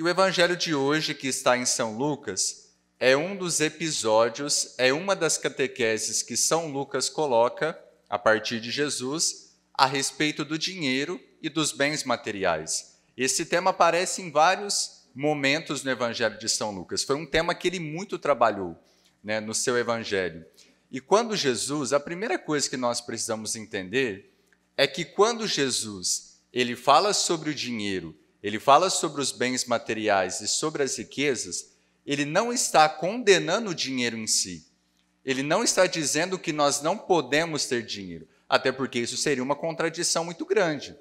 E o evangelho de hoje, que está em São Lucas, é um dos episódios, é uma das catequeses que São Lucas coloca, a partir de Jesus, a respeito do dinheiro e dos bens materiais. Esse tema aparece em vários momentos no evangelho de São Lucas. Foi um tema que ele muito trabalhou né, no seu evangelho. E quando Jesus, a primeira coisa que nós precisamos entender é que quando Jesus ele fala sobre o dinheiro ele fala sobre os bens materiais e sobre as riquezas, ele não está condenando o dinheiro em si. Ele não está dizendo que nós não podemos ter dinheiro, até porque isso seria uma contradição muito grande.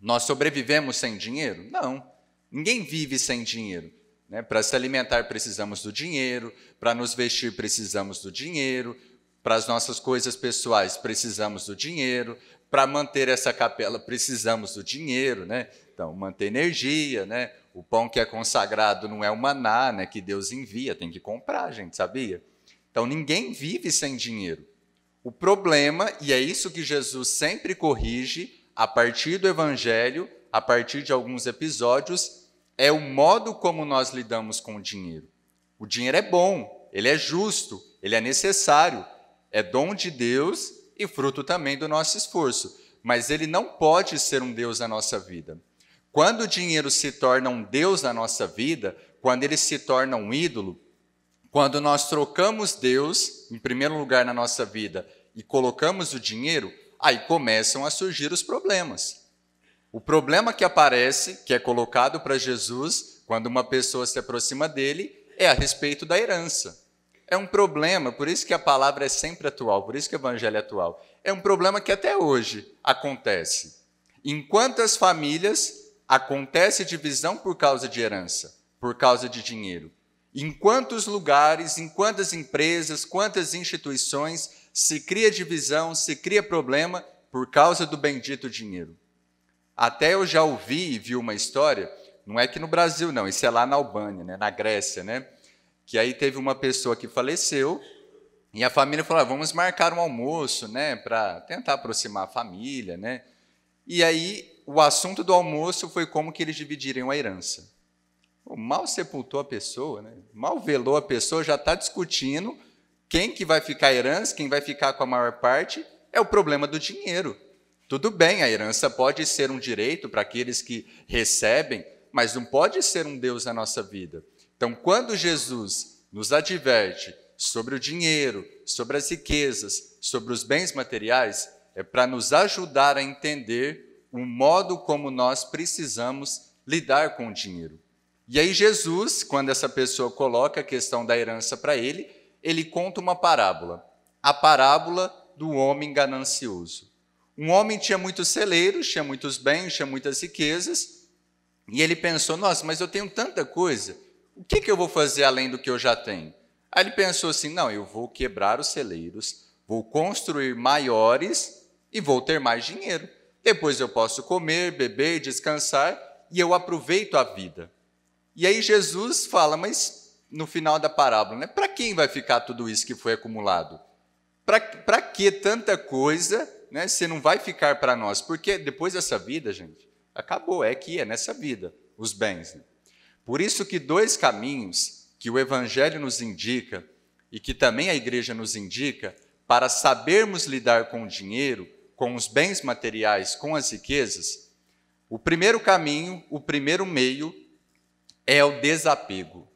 Nós sobrevivemos sem dinheiro? Não. Ninguém vive sem dinheiro. Né? Para se alimentar, precisamos do dinheiro, para nos vestir, precisamos do dinheiro, para as nossas coisas pessoais, precisamos do dinheiro, para manter essa capela, precisamos do dinheiro. Né? Então, manter energia, né? O pão que é consagrado não é o maná, né, que Deus envia, tem que comprar, gente, sabia? Então, ninguém vive sem dinheiro. O problema, e é isso que Jesus sempre corrige a partir do evangelho, a partir de alguns episódios, é o modo como nós lidamos com o dinheiro. O dinheiro é bom, ele é justo, ele é necessário, é dom de Deus e fruto também do nosso esforço, mas ele não pode ser um Deus na nossa vida. Quando o dinheiro se torna um Deus na nossa vida, quando ele se torna um ídolo, quando nós trocamos Deus, em primeiro lugar na nossa vida, e colocamos o dinheiro, aí começam a surgir os problemas. O problema que aparece, que é colocado para Jesus, quando uma pessoa se aproxima dele, é a respeito da herança. É um problema, por isso que a palavra é sempre atual, por isso que o evangelho é atual. É um problema que até hoje acontece. Enquanto as famílias acontece divisão por causa de herança, por causa de dinheiro. Em quantos lugares, em quantas empresas, quantas instituições se cria divisão, se cria problema por causa do bendito dinheiro? Até eu já ouvi e vi uma história, não é que no Brasil não, isso é lá na Albânia, né, na Grécia, né? Que aí teve uma pessoa que faleceu e a família falou: ah, "Vamos marcar um almoço, né, para tentar aproximar a família, né?" E aí o assunto do almoço foi como que eles dividirem a herança. O mal sepultou a pessoa, né? mal velou a pessoa, já está discutindo quem que vai ficar a herança, quem vai ficar com a maior parte, é o problema do dinheiro. Tudo bem, a herança pode ser um direito para aqueles que recebem, mas não pode ser um Deus na nossa vida. Então, quando Jesus nos adverte sobre o dinheiro, sobre as riquezas, sobre os bens materiais, é para nos ajudar a entender o modo como nós precisamos lidar com o dinheiro. E aí, Jesus, quando essa pessoa coloca a questão da herança para ele, ele conta uma parábola, a parábola do homem ganancioso. Um homem tinha muitos celeiros, tinha muitos bens, tinha muitas riquezas, e ele pensou: nossa, mas eu tenho tanta coisa, o que, que eu vou fazer além do que eu já tenho? Aí ele pensou assim: não, eu vou quebrar os celeiros, vou construir maiores e vou ter mais dinheiro. Depois eu posso comer, beber, descansar e eu aproveito a vida. E aí Jesus fala, mas no final da parábola, né? Para quem vai ficar tudo isso que foi acumulado? Para que tanta coisa, né? Você não vai ficar para nós, porque depois dessa vida, gente, acabou, é que é nessa vida os bens. Né? Por isso que dois caminhos que o evangelho nos indica e que também a igreja nos indica para sabermos lidar com o dinheiro com os bens materiais, com as riquezas, o primeiro caminho, o primeiro meio é o desapego.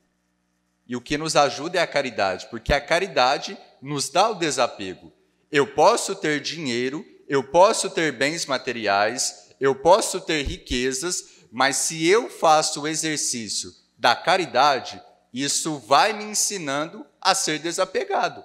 E o que nos ajuda é a caridade, porque a caridade nos dá o desapego. Eu posso ter dinheiro, eu posso ter bens materiais, eu posso ter riquezas, mas se eu faço o exercício da caridade, isso vai me ensinando a ser desapegado.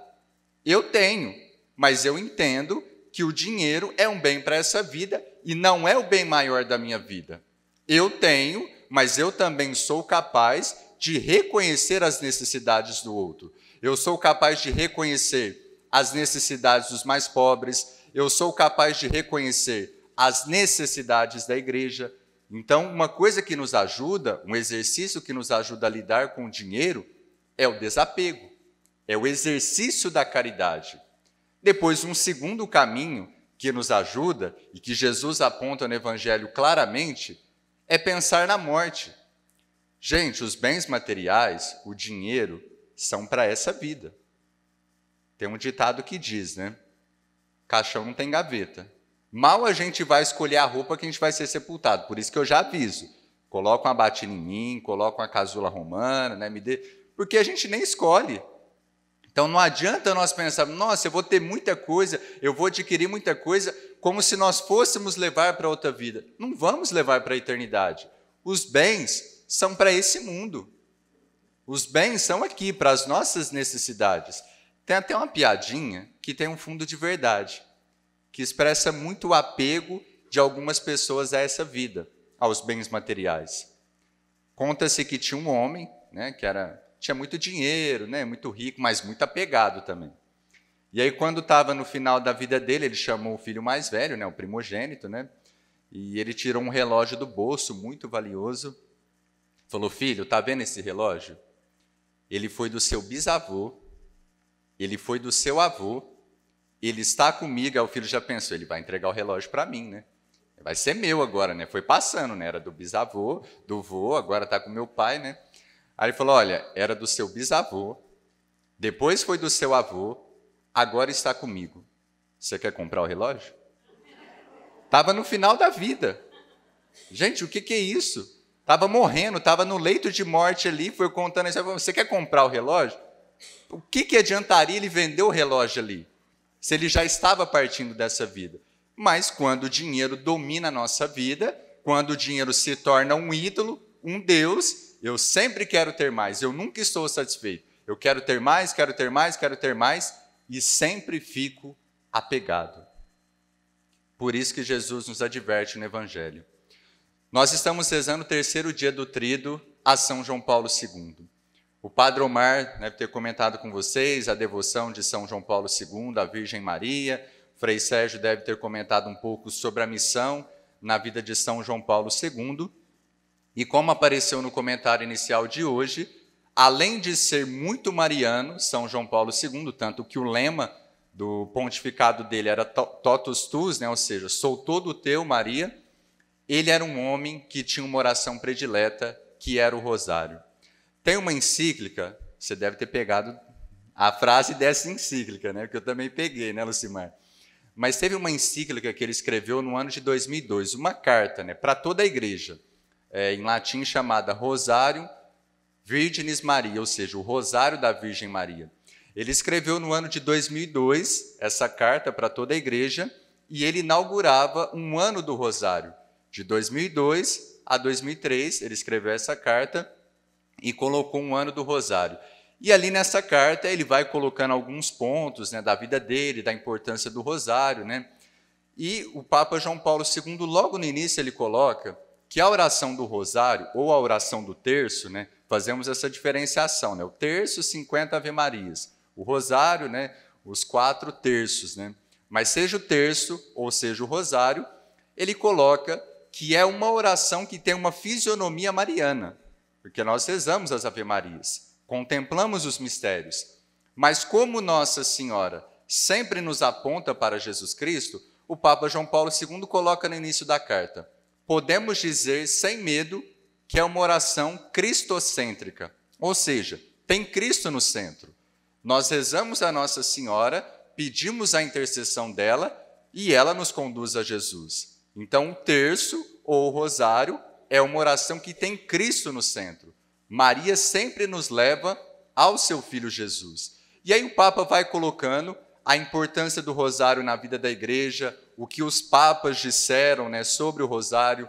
Eu tenho, mas eu entendo que o dinheiro é um bem para essa vida e não é o bem maior da minha vida. Eu tenho, mas eu também sou capaz de reconhecer as necessidades do outro. Eu sou capaz de reconhecer as necessidades dos mais pobres, eu sou capaz de reconhecer as necessidades da igreja. Então, uma coisa que nos ajuda, um exercício que nos ajuda a lidar com o dinheiro, é o desapego, é o exercício da caridade. Depois, um segundo caminho que nos ajuda e que Jesus aponta no Evangelho claramente é pensar na morte. Gente, os bens materiais, o dinheiro, são para essa vida. Tem um ditado que diz, né? Caixão não tem gaveta. Mal a gente vai escolher a roupa que a gente vai ser sepultado. Por isso que eu já aviso. Coloca uma batina em mim, coloca uma casula romana, né? Me dê... Porque a gente nem escolhe. Então não adianta nós pensarmos, nossa, eu vou ter muita coisa, eu vou adquirir muita coisa, como se nós fôssemos levar para outra vida. Não vamos levar para a eternidade. Os bens são para esse mundo. Os bens são aqui, para as nossas necessidades. Tem até uma piadinha que tem um fundo de verdade, que expressa muito o apego de algumas pessoas a essa vida, aos bens materiais. Conta-se que tinha um homem, né, que era tinha muito dinheiro, né? muito rico, mas muito apegado também. E aí, quando estava no final da vida dele, ele chamou o filho mais velho, né? o primogênito, né? e ele tirou um relógio do bolso muito valioso. Falou: Filho, tá vendo esse relógio? Ele foi do seu bisavô, ele foi do seu avô, ele está comigo. Aí o filho já pensou: ele vai entregar o relógio para mim, né? Vai ser meu agora, né? Foi passando, né? Era do bisavô, do vô, agora está com meu pai, né? Aí ele falou: Olha, era do seu bisavô, depois foi do seu avô, agora está comigo. Você quer comprar o relógio? Estava no final da vida. Gente, o que, que é isso? Estava morrendo, estava no leito de morte ali, foi contando isso. Você quer comprar o relógio? O que, que adiantaria ele vender o relógio ali? Se ele já estava partindo dessa vida. Mas quando o dinheiro domina a nossa vida, quando o dinheiro se torna um ídolo, um Deus, eu sempre quero ter mais, eu nunca estou satisfeito. Eu quero ter mais, quero ter mais, quero ter mais e sempre fico apegado. Por isso que Jesus nos adverte no Evangelho. Nós estamos rezando o terceiro dia do trido a São João Paulo II. O Padre Omar deve ter comentado com vocês a devoção de São João Paulo II, à Virgem Maria. Frei Sérgio deve ter comentado um pouco sobre a missão na vida de São João Paulo II. E como apareceu no comentário inicial de hoje, além de ser muito mariano, São João Paulo II, tanto que o lema do pontificado dele era totus tus, né, ou seja, sou todo teu, Maria, ele era um homem que tinha uma oração predileta, que era o rosário. Tem uma encíclica, você deve ter pegado a frase dessa encíclica, né, que eu também peguei, né, Lucimar? Mas teve uma encíclica que ele escreveu no ano de 2002, uma carta né, para toda a igreja é, em latim chamada Rosário Virginis Maria, ou seja, o Rosário da Virgem Maria. Ele escreveu no ano de 2002 essa carta para toda a igreja e ele inaugurava um ano do Rosário. De 2002 a 2003, ele escreveu essa carta e colocou um ano do Rosário. E ali nessa carta ele vai colocando alguns pontos né, da vida dele, da importância do Rosário. Né? E o Papa João Paulo II, logo no início, ele coloca que a oração do rosário ou a oração do terço, né, fazemos essa diferenciação, né? O terço, 50 Ave Marias. O rosário, né, os quatro terços, né? Mas seja o terço ou seja o rosário, ele coloca que é uma oração que tem uma fisionomia mariana, porque nós rezamos as Ave Marias, contemplamos os mistérios. Mas como Nossa Senhora sempre nos aponta para Jesus Cristo, o Papa João Paulo II coloca no início da carta: podemos dizer sem medo que é uma oração cristocêntrica, ou seja, tem Cristo no centro. Nós rezamos a Nossa Senhora, pedimos a intercessão dela e ela nos conduz a Jesus. Então, o terço ou o rosário é uma oração que tem Cristo no centro. Maria sempre nos leva ao seu filho Jesus. E aí o Papa vai colocando a importância do rosário na vida da igreja, o que os papas disseram né, sobre o rosário,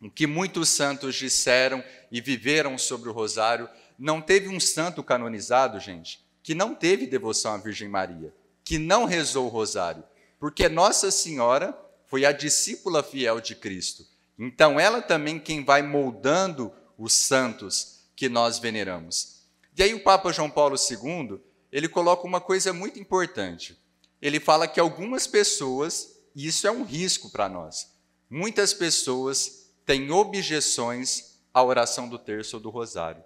o que muitos santos disseram e viveram sobre o rosário. Não teve um santo canonizado, gente, que não teve devoção à Virgem Maria, que não rezou o rosário, porque Nossa Senhora foi a discípula fiel de Cristo. Então, ela também quem vai moldando os santos que nós veneramos. E aí, o Papa João Paulo II ele coloca uma coisa muito importante. Ele fala que algumas pessoas, e isso é um risco para nós, muitas pessoas têm objeções à oração do terço ou do rosário.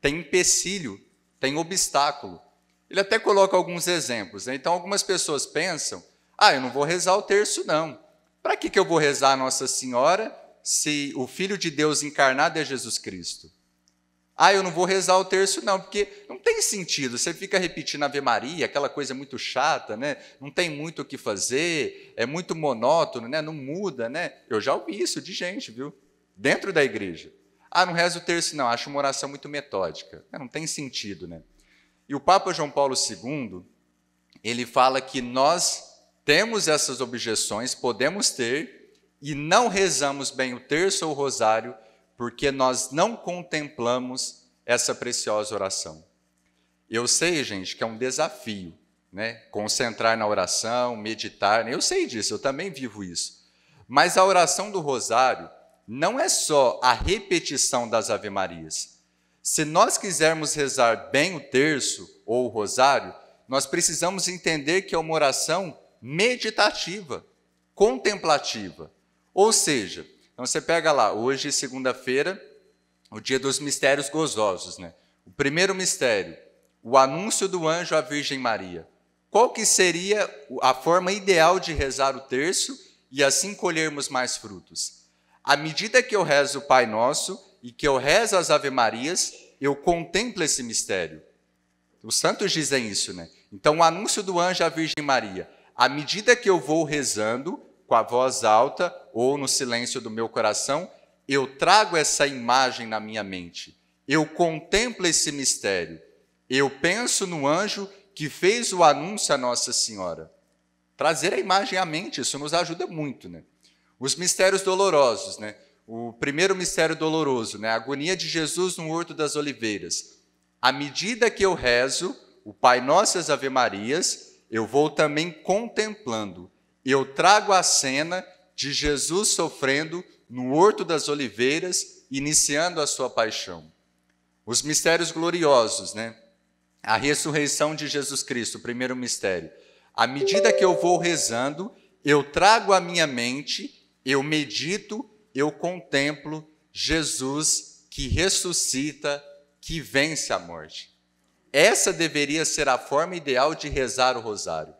Tem empecilho, tem obstáculo. Ele até coloca alguns exemplos. Né? Então, algumas pessoas pensam: ah, eu não vou rezar o terço, não. Para que, que eu vou rezar a Nossa Senhora se o Filho de Deus encarnado é Jesus Cristo? Ah, eu não vou rezar o terço, não, porque não tem sentido. Você fica repetindo Ave Maria, aquela coisa muito chata, né? Não tem muito o que fazer, é muito monótono, né? Não muda, né? Eu já ouvi isso de gente, viu? Dentro da igreja. Ah, não reza o terço, não. Acho uma oração muito metódica. É, não tem sentido, né? E o Papa João Paulo II, ele fala que nós temos essas objeções, podemos ter, e não rezamos bem o terço ou o rosário porque nós não contemplamos essa preciosa oração. Eu sei, gente, que é um desafio, né? Concentrar na oração, meditar. Né? Eu sei disso, eu também vivo isso. Mas a oração do rosário não é só a repetição das ave-marias. Se nós quisermos rezar bem o terço ou o rosário, nós precisamos entender que é uma oração meditativa, contemplativa. Ou seja, então você pega lá, hoje, segunda-feira, o dia dos mistérios gozosos, né? O primeiro mistério, o anúncio do anjo à Virgem Maria. Qual que seria a forma ideal de rezar o terço e assim colhermos mais frutos? À medida que eu rezo o Pai Nosso e que eu rezo as Ave Marias, eu contemplo esse mistério. Os santos dizem isso, né? Então, o anúncio do anjo à Virgem Maria. À medida que eu vou rezando, com a voz alta ou no silêncio do meu coração, eu trago essa imagem na minha mente. Eu contemplo esse mistério. Eu penso no anjo que fez o anúncio à Nossa Senhora. Trazer a imagem à mente, isso nos ajuda muito, né? Os mistérios dolorosos, né? O primeiro mistério doloroso, né? A agonia de Jesus no Horto das Oliveiras. À medida que eu rezo o Pai Nosso e as Ave Marias, eu vou também contemplando eu trago a cena de Jesus sofrendo no Horto das Oliveiras, iniciando a sua paixão. Os mistérios gloriosos, né? A ressurreição de Jesus Cristo, primeiro mistério. À medida que eu vou rezando, eu trago à minha mente, eu medito, eu contemplo Jesus que ressuscita, que vence a morte. Essa deveria ser a forma ideal de rezar o rosário.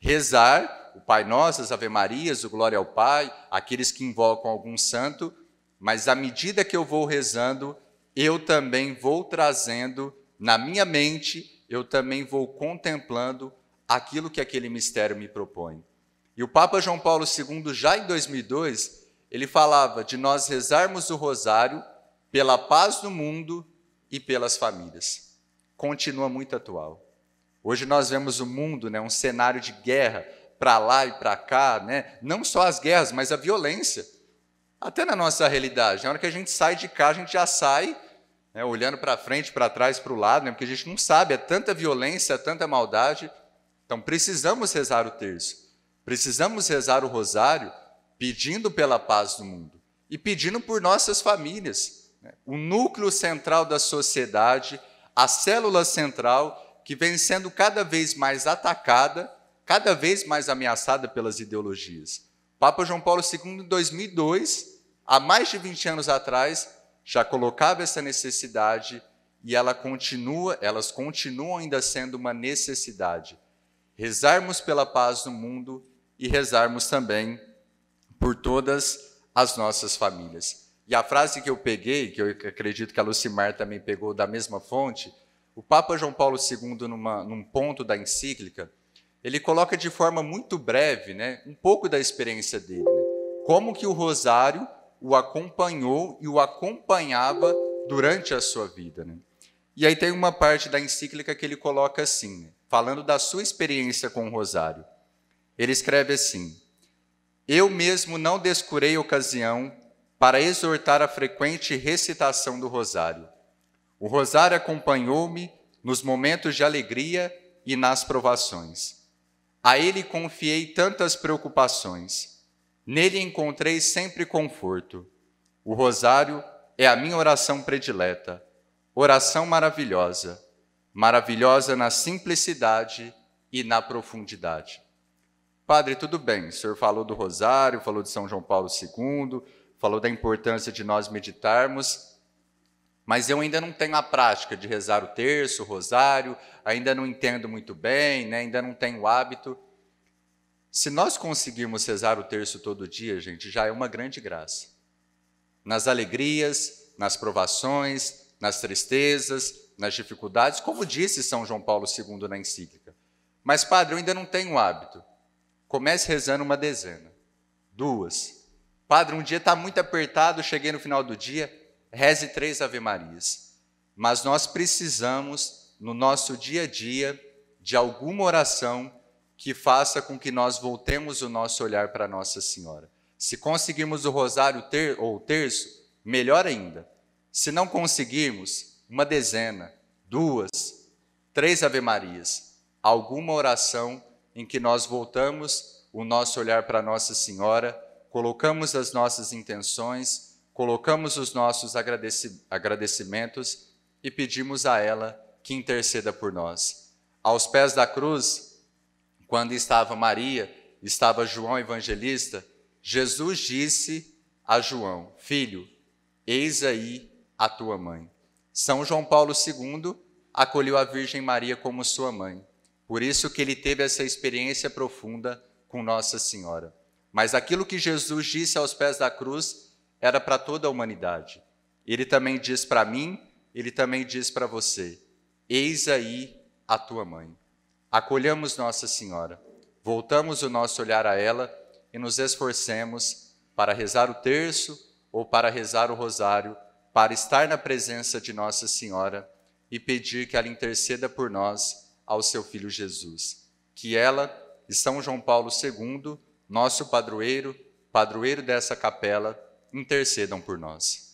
Rezar o Pai Nosso, as Ave Marias, o Glória ao Pai, aqueles que invocam algum santo, mas à medida que eu vou rezando, eu também vou trazendo na minha mente, eu também vou contemplando aquilo que aquele mistério me propõe. E o Papa João Paulo II, já em 2002, ele falava de nós rezarmos o rosário pela paz do mundo e pelas famílias. Continua muito atual. Hoje nós vemos o mundo, né, um cenário de guerra, para lá e para cá, né? não só as guerras, mas a violência. Até na nossa realidade. Na hora que a gente sai de cá, a gente já sai né, olhando para frente, para trás, para o lado, né, porque a gente não sabe, é tanta violência, é tanta maldade. Então precisamos rezar o terço, precisamos rezar o rosário, pedindo pela paz do mundo e pedindo por nossas famílias, né, o núcleo central da sociedade, a célula central que vem sendo cada vez mais atacada cada vez mais ameaçada pelas ideologias. Papa João Paulo II, em 2002, há mais de 20 anos atrás, já colocava essa necessidade e ela continua, elas continuam ainda sendo uma necessidade. Rezarmos pela paz no mundo e rezarmos também por todas as nossas famílias. E a frase que eu peguei, que eu acredito que a Lucimar também pegou da mesma fonte, o Papa João Paulo II, numa, num ponto da encíclica, ele coloca de forma muito breve né, um pouco da experiência dele. Né? Como que o rosário o acompanhou e o acompanhava durante a sua vida. Né? E aí tem uma parte da encíclica que ele coloca assim, né? falando da sua experiência com o rosário. Ele escreve assim: Eu mesmo não descurei ocasião para exortar a frequente recitação do rosário. O rosário acompanhou-me nos momentos de alegria e nas provações. A ele confiei tantas preocupações. Nele encontrei sempre conforto. O rosário é a minha oração predileta, oração maravilhosa, maravilhosa na simplicidade e na profundidade. Padre, tudo bem, o senhor falou do rosário, falou de São João Paulo II, falou da importância de nós meditarmos mas eu ainda não tenho a prática de rezar o terço, o rosário, ainda não entendo muito bem, né? ainda não tenho o hábito. Se nós conseguirmos rezar o terço todo dia, gente, já é uma grande graça. Nas alegrias, nas provações, nas tristezas, nas dificuldades, como disse São João Paulo II na encíclica. Mas, padre, eu ainda não tenho hábito. Comece rezando uma dezena, duas. Padre, um dia está muito apertado, cheguei no final do dia, reze três Ave Marias. Mas nós precisamos, no nosso dia a dia, de alguma oração que faça com que nós voltemos o nosso olhar para Nossa Senhora. Se conseguirmos o rosário ter, ou o terço, melhor ainda. Se não conseguirmos, uma dezena, duas, três Ave Marias, alguma oração em que nós voltamos o nosso olhar para Nossa Senhora, colocamos as nossas intenções colocamos os nossos agradecimentos e pedimos a ela que interceda por nós. Aos pés da cruz, quando estava Maria, estava João Evangelista, Jesus disse a João: Filho, eis aí a tua mãe. São João Paulo II acolheu a Virgem Maria como sua mãe. Por isso que ele teve essa experiência profunda com Nossa Senhora. Mas aquilo que Jesus disse aos pés da cruz era para toda a humanidade. Ele também diz para mim, ele também diz para você: Eis aí a tua mãe. Acolhamos Nossa Senhora, voltamos o nosso olhar a ela e nos esforcemos para rezar o terço ou para rezar o rosário, para estar na presença de Nossa Senhora e pedir que ela interceda por nós ao seu filho Jesus. Que ela e São João Paulo II, nosso padroeiro, padroeiro dessa capela, intercedam por nós.